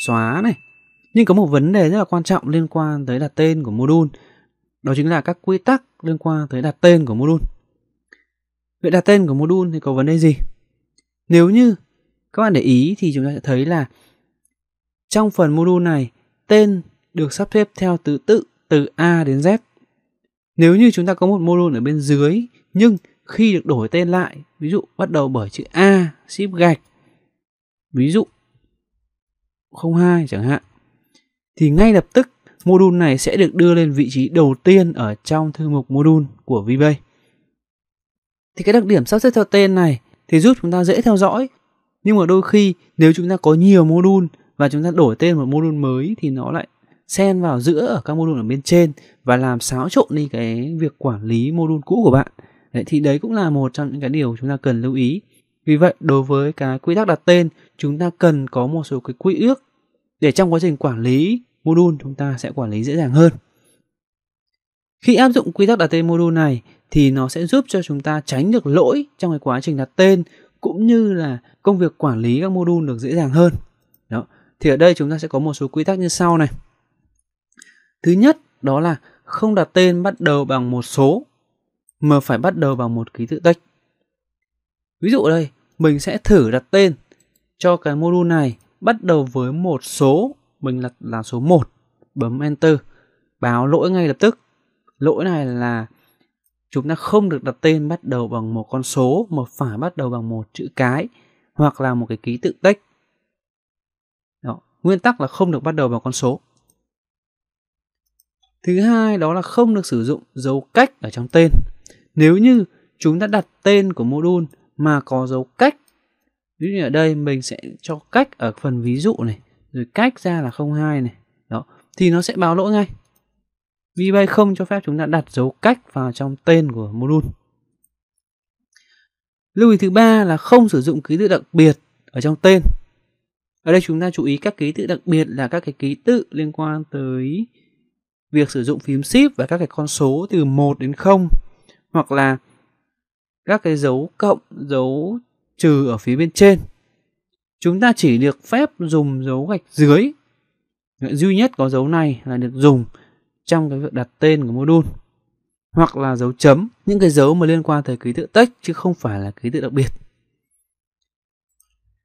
xóa này. Nhưng có một vấn đề rất là quan trọng liên quan tới đặt tên của module. Đó chính là các quy tắc liên quan tới đặt tên của module. Vậy đặt tên của module thì có vấn đề gì? Nếu như các bạn để ý thì chúng ta sẽ thấy là trong phần module này, tên được sắp xếp theo thứ tự từ A đến Z. Nếu như chúng ta có một module ở bên dưới nhưng khi được đổi tên lại, ví dụ bắt đầu bởi chữ A, ship gạch. Ví dụ 02 chẳng hạn thì ngay lập tức module này sẽ được đưa lên vị trí đầu tiên ở trong thư mục module của VBase. Thì cái đặc điểm sắp xếp theo tên này thì giúp chúng ta dễ theo dõi. Nhưng mà đôi khi nếu chúng ta có nhiều module và chúng ta đổi tên một module mới thì nó lại xen vào giữa ở các module ở bên trên và làm xáo trộn đi cái việc quản lý module cũ của bạn. Đấy, thì đấy cũng là một trong những cái điều chúng ta cần lưu ý. Vì vậy, đối với cái quy tắc đặt tên, chúng ta cần có một số cái quy ước để trong quá trình quản lý module chúng ta sẽ quản lý dễ dàng hơn. Khi áp dụng quy tắc đặt tên module này thì nó sẽ giúp cho chúng ta tránh được lỗi trong cái quá trình đặt tên cũng như là công việc quản lý các module được dễ dàng hơn. Đó. Thì ở đây chúng ta sẽ có một số quy tắc như sau này. Thứ nhất đó là không đặt tên bắt đầu bằng một số mà phải bắt đầu bằng một ký tự tách. Ví dụ ở đây, mình sẽ thử đặt tên cho cái module này bắt đầu với một số mình đặt là số 1 bấm enter báo lỗi ngay lập tức lỗi này là chúng ta không được đặt tên bắt đầu bằng một con số mà phải bắt đầu bằng một chữ cái hoặc là một cái ký tự tách đó. nguyên tắc là không được bắt đầu bằng con số thứ hai đó là không được sử dụng dấu cách ở trong tên nếu như chúng ta đặt tên của module mà có dấu cách ví dụ như ở đây mình sẽ cho cách ở phần ví dụ này rồi cách ra là 02 này đó thì nó sẽ báo lỗi ngay vì bay không cho phép chúng ta đặt dấu cách vào trong tên của module lưu ý thứ ba là không sử dụng ký tự đặc biệt ở trong tên ở đây chúng ta chú ý các ký tự đặc biệt là các cái ký tự liên quan tới việc sử dụng phím shift và các cái con số từ 1 đến 0 hoặc là các cái dấu cộng, dấu trừ ở phía bên trên. Chúng ta chỉ được phép dùng dấu gạch dưới. Duy nhất có dấu này là được dùng trong cái việc đặt tên của module hoặc là dấu chấm, những cái dấu mà liên quan tới ký tự text chứ không phải là ký tự đặc biệt.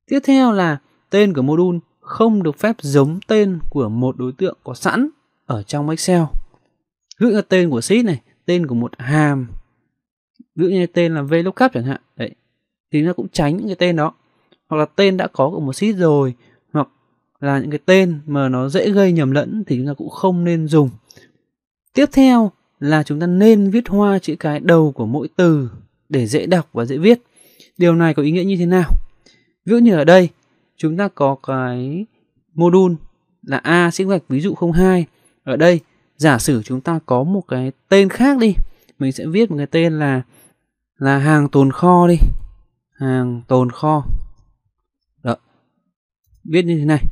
Tiếp theo là tên của module không được phép giống tên của một đối tượng có sẵn ở trong Excel. Ví dụ tên của sheet này, tên của một hàm ví dụ như tên là VLOOKUP chẳng hạn đấy thì nó cũng tránh những cái tên đó hoặc là tên đã có của một sheet rồi hoặc là những cái tên mà nó dễ gây nhầm lẫn thì chúng ta cũng không nên dùng tiếp theo là chúng ta nên viết hoa chữ cái đầu của mỗi từ để dễ đọc và dễ viết điều này có ý nghĩa như thế nào ví dụ như ở đây chúng ta có cái module là a sẽ gạch ví dụ 02 ở đây giả sử chúng ta có một cái tên khác đi mình sẽ viết một cái tên là là hàng tồn kho đi hàng tồn kho đó viết như thế này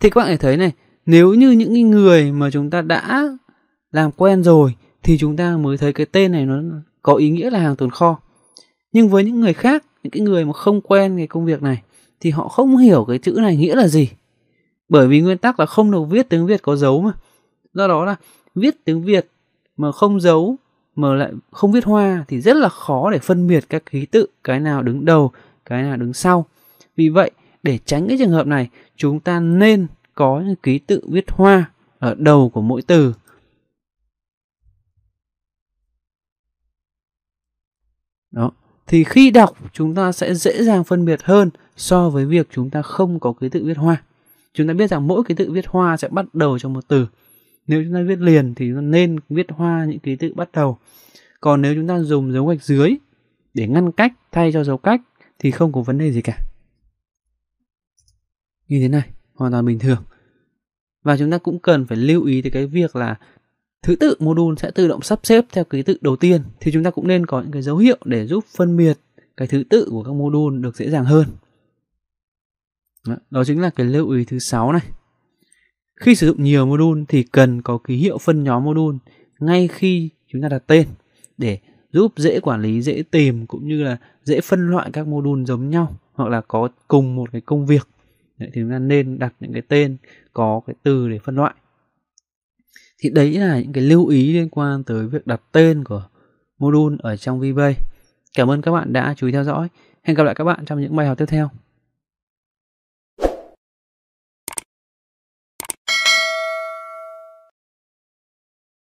thì các bạn thể thấy này nếu như những người mà chúng ta đã làm quen rồi thì chúng ta mới thấy cái tên này nó có ý nghĩa là hàng tồn kho nhưng với những người khác những cái người mà không quen cái công việc này thì họ không hiểu cái chữ này nghĩa là gì bởi vì nguyên tắc là không được viết tiếng việt có dấu mà do đó là viết tiếng việt mà không dấu mà lại không viết hoa thì rất là khó để phân biệt các ký tự cái nào đứng đầu cái nào đứng sau vì vậy để tránh cái trường hợp này chúng ta nên có những ký tự viết hoa ở đầu của mỗi từ đó thì khi đọc chúng ta sẽ dễ dàng phân biệt hơn so với việc chúng ta không có ký tự viết hoa chúng ta biết rằng mỗi ký tự viết hoa sẽ bắt đầu trong một từ nếu chúng ta viết liền thì nên viết hoa những ký tự bắt đầu còn nếu chúng ta dùng dấu gạch dưới để ngăn cách thay cho dấu cách thì không có vấn đề gì cả như thế này hoàn toàn bình thường và chúng ta cũng cần phải lưu ý tới cái việc là thứ tự module sẽ tự động sắp xếp theo ký tự đầu tiên thì chúng ta cũng nên có những cái dấu hiệu để giúp phân biệt cái thứ tự của các module được dễ dàng hơn đó chính là cái lưu ý thứ sáu này khi sử dụng nhiều module thì cần có ký hiệu phân nhóm module ngay khi chúng ta đặt tên để giúp dễ quản lý, dễ tìm cũng như là dễ phân loại các module giống nhau hoặc là có cùng một cái công việc. Đấy, thì chúng ta nên đặt những cái tên có cái từ để phân loại. Thì đấy là những cái lưu ý liên quan tới việc đặt tên của module ở trong VBA. Cảm ơn các bạn đã chú ý theo dõi. Hẹn gặp lại các bạn trong những bài học tiếp theo.